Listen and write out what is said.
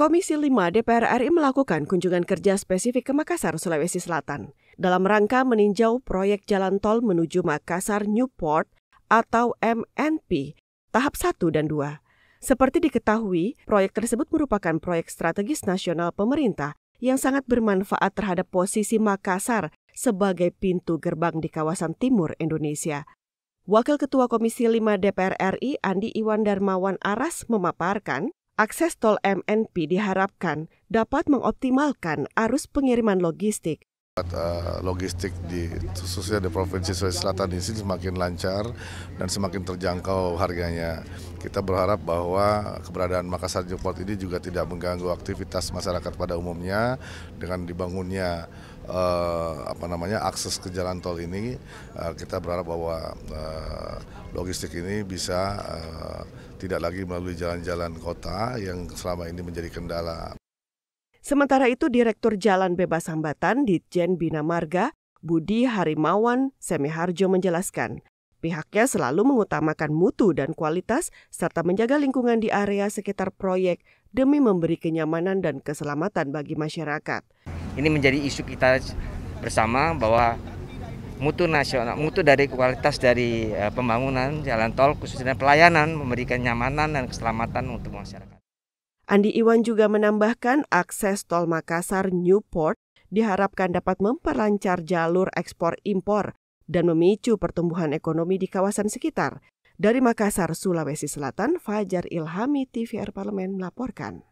Komisi 5 DPR RI melakukan kunjungan kerja spesifik ke Makassar, Sulawesi Selatan dalam rangka meninjau proyek jalan tol menuju Makassar Newport atau MNP tahap 1 dan 2. Seperti diketahui, proyek tersebut merupakan proyek strategis nasional pemerintah yang sangat bermanfaat terhadap posisi Makassar sebagai pintu gerbang di kawasan timur Indonesia. Wakil Ketua Komisi 5 DPR RI Andi Iwan Darmawan Aras memaparkan Akses tol MNP diharapkan dapat mengoptimalkan arus pengiriman logistik eh, logistik di khususnya di provinsi Sulawesi Selatan ini semakin lancar dan semakin terjangkau harganya. Kita berharap bahwa keberadaan Makassar Newport ini juga tidak mengganggu aktivitas masyarakat pada umumnya dengan dibangunnya eh, apa namanya akses ke jalan tol ini eh, kita berharap bahwa eh, logistik ini bisa eh, tidak lagi melalui jalan-jalan kota yang selama ini menjadi kendala. Sementara itu, Direktur Jalan Bebas Hambatan di Jen Bina Marga, Budi Harimawan Semiharjo menjelaskan, pihaknya selalu mengutamakan mutu dan kualitas serta menjaga lingkungan di area sekitar proyek demi memberi kenyamanan dan keselamatan bagi masyarakat. Ini menjadi isu kita bersama bahwa mutu nasional, mutu dari kualitas dari eh, pembangunan jalan tol khususnya pelayanan memberikan nyamanan dan keselamatan untuk masyarakat. Andi Iwan juga menambahkan akses tol Makassar Newport diharapkan dapat memperlancar jalur ekspor impor dan memicu pertumbuhan ekonomi di kawasan sekitar. Dari Makassar, Sulawesi Selatan, Fajar Ilhami TVR Parlemen melaporkan.